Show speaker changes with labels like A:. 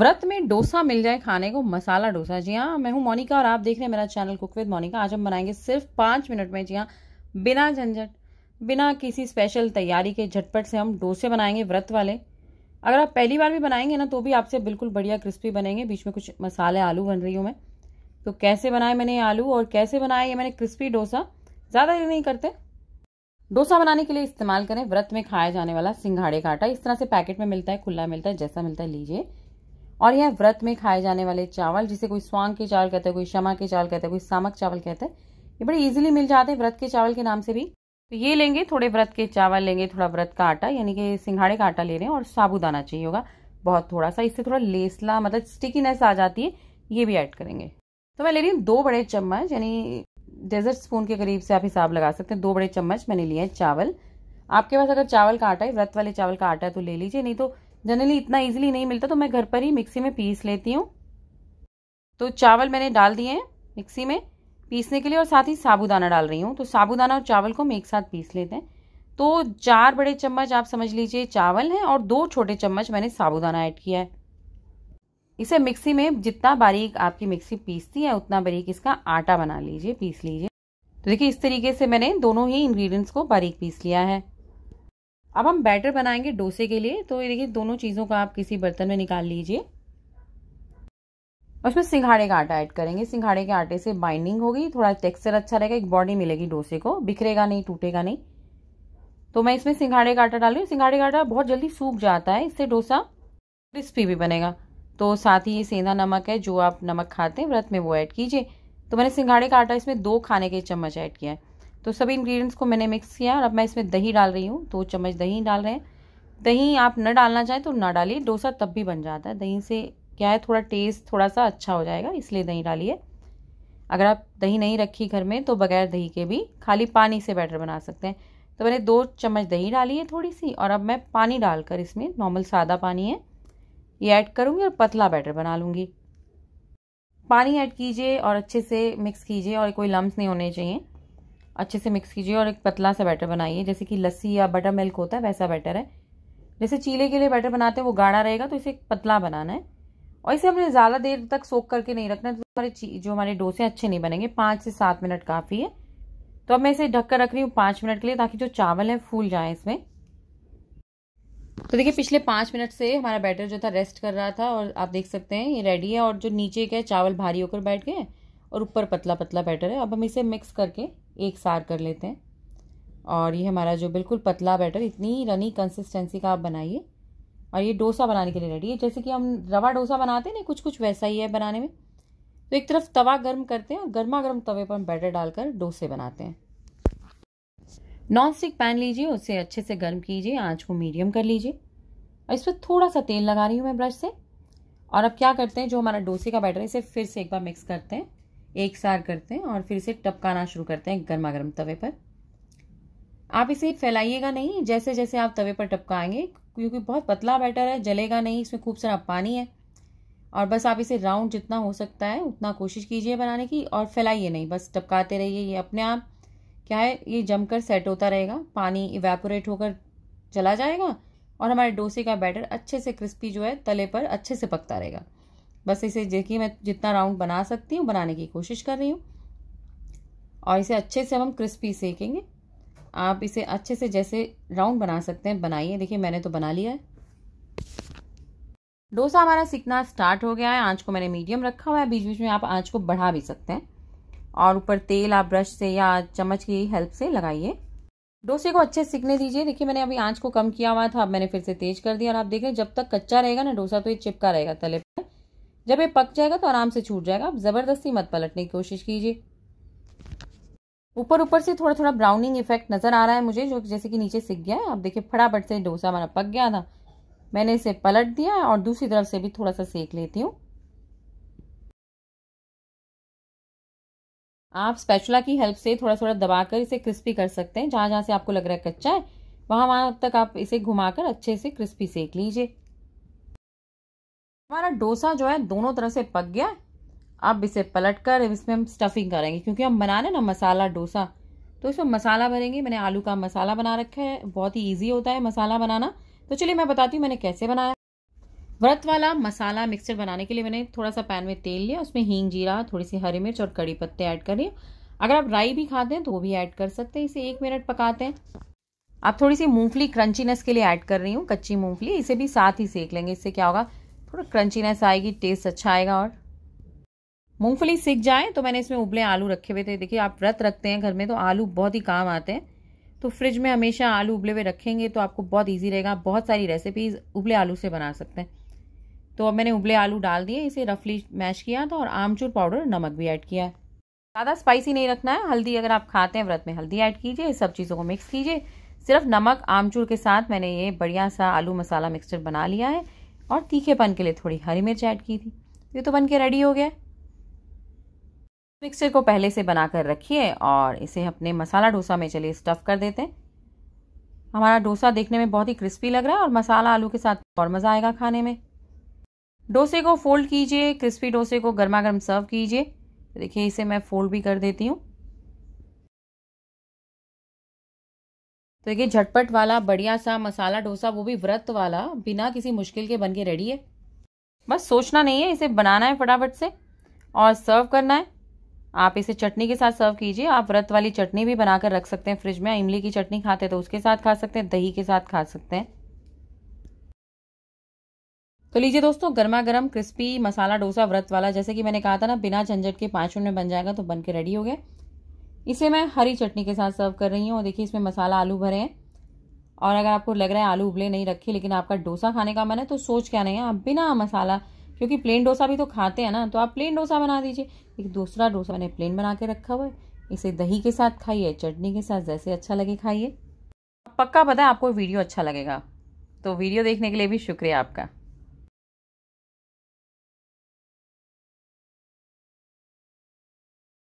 A: व्रत में डोसा मिल जाए खाने को मसाला डोसा जी हाँ मैं हूँ मोनिका और आप देख रहे हैं मेरा चैनल कुक विद मोनिका आज हम बनाएंगे सिर्फ पाँच मिनट में जी हाँ बिना झंझट बिना किसी स्पेशल तैयारी के झटपट से हम डोसे बनाएंगे व्रत वाले अगर आप पहली बार भी बनाएंगे ना तो भी आपसे बिल्कुल बढ़िया क्रिस्पी बनेंगे बीच में कुछ मसाले आलू बन रही हूँ मैं तो कैसे बनाए मैंने आलू और कैसे बनाए ये मैंने क्रिस्पी डोसा ज़्यादा ये नहीं करते डोसा बनाने के लिए इस्तेमाल करें व्रत में खाया जाने वाला सिंघाड़े का आटा इस तरह से पैकेट में मिलता है खुला मिलता है जैसा मिलता है लीजिए और यह व्रत में खाए जाने वाले चावल जिसे कोई स्वांग के चावल कहते है कोई शमा के चावल कहते है कोई सामक चावल कहते है ये बड़े इजीली मिल जाते हैं व्रत के चावल के नाम से भी तो ये लेंगे थोड़े व्रत के चावल लेंगे थोड़ा व्रत का आटा यानी कि सिंघाड़े का आटा ले रहे हैं और साबुदाना चाहिए होगा बहुत थोड़ा सा इससे थोड़ा लेसला मतलब स्टिकीनेस आ जाती है ये भी ऐड करेंगे तो मैं ले रही हूँ दो बड़े चम्मच यानी डेजर्ट स्पून के करीब से आप हिसाब लगा सकते हैं दो बड़े चम्मच मैंने लिए हैं चावल आपके पास अगर चावल का आटा है व्रत वाले चावल का आटा है तो ले लीजिए नहीं तो जनरली इतना इजीली नहीं मिलता तो मैं घर पर ही मिक्सी में पीस लेती हूँ तो चावल मैंने डाल दिए हैं मिक्सी में पीसने के लिए और साथ ही साबूदाना डाल रही हूँ तो साबूदाना और चावल को हम एक साथ पीस लेते हैं तो चार बड़े चम्मच आप समझ लीजिए चावल हैं और दो छोटे चम्मच मैंने साबूदाना ऐड किया है इसे मिक्सी में जितना बारीक आपकी मिक्सी पीसती है उतना बारीक इसका आटा बना लीजिए पीस लीजिए तो देखिए इस तरीके से मैंने दोनों ही इंग्रेडिएंट्स को बारीक पीस लिया है अब हम बैटर बनाएंगे डोसे के लिए तो ये देखिए दोनों चीज़ों का आप किसी बर्तन में निकाल लीजिए उसमें सिंघाड़े का आटा ऐड करेंगे सिंघाड़े के आटे से बाइंडिंग होगी थोड़ा टेक्सचर अच्छा रहेगा एक बॉडी मिलेगी डोसे को बिखरेगा नहीं टूटेगा नहीं तो मैं इसमें सिंघाड़े का आटा डाल रही हूँ सिंघाड़े का आटा बहुत जल्दी सूख जाता है इससे डोसा क्रिस्पी भी बनेगा तो साथ ही ये सेंधा नमक है जो आप नमक खाते हैं व्रत में वो ऐड कीजिए तो मैंने सिंघाड़े का आटा इसमें दो खाने के चम्मच ऐड किया है तो सभी इंग्रेडिएंट्स को मैंने मिक्स किया और अब मैं इसमें दही डाल रही हूँ दो चम्मच दही डाल रहे हैं दही आप न डालना चाहें तो ना डालिए डोसा तब भी बन जाता है दही से क्या है थोड़ा टेस्ट थोड़ा सा अच्छा हो जाएगा इसलिए दही डालिए अगर आप दही नहीं रखी घर में तो बगैर दही के भी खाली पानी से बैटर बना सकते हैं तो मैंने दो चम्मच दही डाली है थोड़ी सी और अब मैं पानी डालकर इसमें नॉर्मल सादा पानी है ये ऐड करूँगी और पतला बैटर बना लूँगी पानी ऐड कीजिए और अच्छे से मिक्स कीजिए और कोई लम्ब नहीं होने चाहिए अच्छे से मिक्स कीजिए और एक पतला सा बैटर बनाइए जैसे कि लस्सी या बटर मिल्क होता है वैसा बैटर है जैसे चीले के लिए बैटर बनाते हैं वो गाढ़ा रहेगा तो इसे एक पतला बनाना है और इसे हमने ज़्यादा देर तक सोख करके नहीं रखना है तो हमारे जो हमारे डोसे अच्छे नहीं बनेंगे पाँच से सात मिनट काफ़ी है तो अब मैं इसे ढक कर रख रही हूँ पाँच मिनट के लिए ताकि जो चावल है फूल जाए इसमें तो देखिए पिछले पाँच मिनट से हमारा बैटर जो था रेस्ट कर रहा था और आप देख सकते हैं ये रेडी है और जो नीचे के चावल भारी होकर बैठ गए हैं और ऊपर पतला पतला बैटर है अब हम इसे मिक्स करके एक सार कर लेते हैं और ये हमारा जो बिल्कुल पतला बैटर इतनी रनी कंसिस्टेंसी का आप बनाइए और ये डोसा बनाने के लिए रेडी है जैसे कि हम रवा डोसा बनाते हैं ना कुछ कुछ वैसा ही है बनाने में तो एक तरफ तवा गर्म करते हैं और गर्मा गर्म तवे पर हम बैटर डालकर डोसे बनाते हैं नॉन स्टिक पैन लीजिए उसे अच्छे से गर्म कीजिए आँच को मीडियम कर लीजिए और इस पर थोड़ा सा तेल लगा रही हूँ मैं ब्रश से और अब क्या करते हैं जो हमारा डोसे का बैटर है इसे फिर से एक बार मिक्स करते हैं एक सार करते हैं और फिर इसे टपकाना शुरू करते हैं गर्मा गर्म तवे पर आप इसे फैलाइएगा नहीं जैसे जैसे आप तवे पर टपकाएंगे क्योंकि बहुत पतला बैटर है जलेगा नहीं इसमें खूब सारा पानी है और बस आप इसे राउंड जितना हो सकता है उतना कोशिश कीजिए बनाने की और फैलाइए नहीं बस टपकाते रहिए ये अपने आप क्या है ये जमकर सेट होता रहेगा पानी इवेपोरेट होकर चला जाएगा और हमारे डोसे का बैटर अच्छे से क्रिस्पी जो है तले पर अच्छे से पकता रहेगा बस इसे देखिए मैं जितना राउंड बना सकती हूँ बनाने की कोशिश कर रही हूँ और इसे अच्छे से हम क्रिस्पी सेकेंगे आप इसे अच्छे से जैसे राउंड बना सकते हैं बनाइए देखिए मैंने तो बना लिया है डोसा हमारा सीखना स्टार्ट हो गया है आंच को मैंने मीडियम रखा हुआ है बीच बीच में आप आंच को बढ़ा भी सकते हैं और ऊपर तेल आप ब्रश से या चम्मच की हेल्प से लगाइए डोसे को अच्छे सीखने दीजिए देखिए मैंने अभी आंच को कम किया हुआ था अब मैंने फिर से तेज कर दिया और आप देख रहे हैं जब तक कच्चा रहेगा ना डोसा तो ये चिपका रहेगा तले जब ये पक जाएगा तो आराम से छूट जाएगा आप ज़बरदस्ती मत पलटने की कोशिश कीजिए ऊपर ऊपर से थोड़ा थोड़ा ब्राउनिंग इफेक्ट नज़र आ रहा है मुझे जो जैसे कि नीचे सिक गया है आप देखिए फटाफट से डोसा हमारा पक गया था मैंने इसे पलट दिया और दूसरी तरफ से भी थोड़ा सा सेक लेती हूँ आप स्पैचुला की हेल्प से थोड़ा थोड़ा दबाकर इसे क्रिस्पी कर सकते हैं जहां जहां से आपको लग रहा है कच्चा है वहां वहां तक आप इसे घुमाकर अच्छे से क्रिस्पी सेक लीजिए हमारा डोसा जो है दोनों तरह से पक गया अब इसे पलट कर इसमें हम स्टफिंग करेंगे क्योंकि हम बना रहे ना मसाला डोसा तो इसमें मसाला भरेंगे मैंने आलू का मसाला बना रखा है बहुत ही ईजी होता है मसाला बनाना तो चलिए मैं बताती हूँ मैंने कैसे बनाया व्रत वाला मसाला मिक्सचर बनाने के लिए मैंने थोड़ा सा पैन में तेल लिया उसमें हींग जीरा थोड़ी सी हरी मिर्च और कड़ी पत्ते ऐड लिए अगर आप राई भी खाते हैं तो वो भी ऐड कर सकते हैं इसे एक मिनट पकाते हैं आप थोड़ी सी मूंगफली क्रंचीनेस के लिए ऐड कर रही हूँ कच्ची मूंगफली इसे भी साथ ही सेक लेंगे इससे क्या होगा थोड़ा क्रंचीनेस आएगी टेस्ट अच्छा आएगा और मूंगफली सीख जाए तो मैंने इसमें उबले आलू रखे हुए थे देखिए आप व्रत रखते हैं घर में तो आलू बहुत ही काम आते हैं तो फ्रिज में हमेशा आलू उबले हुए रखेंगे तो आपको बहुत ईजी रहेगा बहुत सारी रेसिपीज उबले आलू से बना सकते हैं तो अब मैंने उबले आलू डाल दिए इसे रफली मैश किया था और आमचूर पाउडर नमक भी ऐड किया है ज़्यादा स्पाइसी नहीं रखना है हल्दी अगर आप खाते हैं व्रत में हल्दी ऐड कीजिए सब चीज़ों को मिक्स कीजिए सिर्फ नमक आमचूर के साथ मैंने ये बढ़िया सा आलू मसाला मिक्सचर बना लिया है और तीखेपन के लिए थोड़ी हरी मिर्च ऐड की थी ये तो बन के रेडी हो गया मिक्सर को पहले से बना कर रखिए और इसे अपने मसाला डोसा में चलिए स्टफ़ कर देते हैं हमारा डोसा देखने में बहुत ही क्रिस्पी लग रहा है और मसाला आलू के साथ और मज़ा आएगा खाने में डोसे को फोल्ड कीजिए क्रिस्पी डोसे को गर्मा गर्म सर्व कीजिए देखिए इसे मैं फोल्ड भी कर देती हूँ तो देखिए झटपट वाला बढ़िया सा मसाला डोसा वो भी व्रत वाला बिना किसी मुश्किल के बन के रेडी है बस सोचना नहीं है इसे बनाना है फटाफट से और सर्व करना है आप इसे चटनी के साथ सर्व कीजिए आप व्रत वाली चटनी भी बनाकर रख सकते हैं फ्रिज में इमली की चटनी खाते हैं तो उसके साथ खा सकते हैं दही के साथ खा सकते हैं तो लीजिए दोस्तों गर्मा गर्म क्रिस्पी मसाला डोसा व्रत वाला जैसे कि मैंने कहा था ना बिना झंझट के पाँच मिनट में बन जाएगा तो बन के रेडी हो गया इसे मैं हरी चटनी के साथ सर्व कर रही हूँ और देखिए इसमें मसाला आलू भरे हैं और अगर आपको लग रहा है आलू उबले नहीं रखे लेकिन आपका डोसा खाने का मन है तो सोच क्या नहीं है आप बिना मसाला क्योंकि प्लेन डोसा भी तो खाते हैं ना तो आप प्लेन डोसा बना दीजिए एक दूसरा डोसा मैंने प्लेन बना के रखा हुआ है इसे दही के साथ खाइए चटनी के साथ जैसे अच्छा लगे खाइए पक्का पता है आपको वीडियो अच्छा लगेगा तो वीडियो देखने के लिए भी शुक्रिया आपका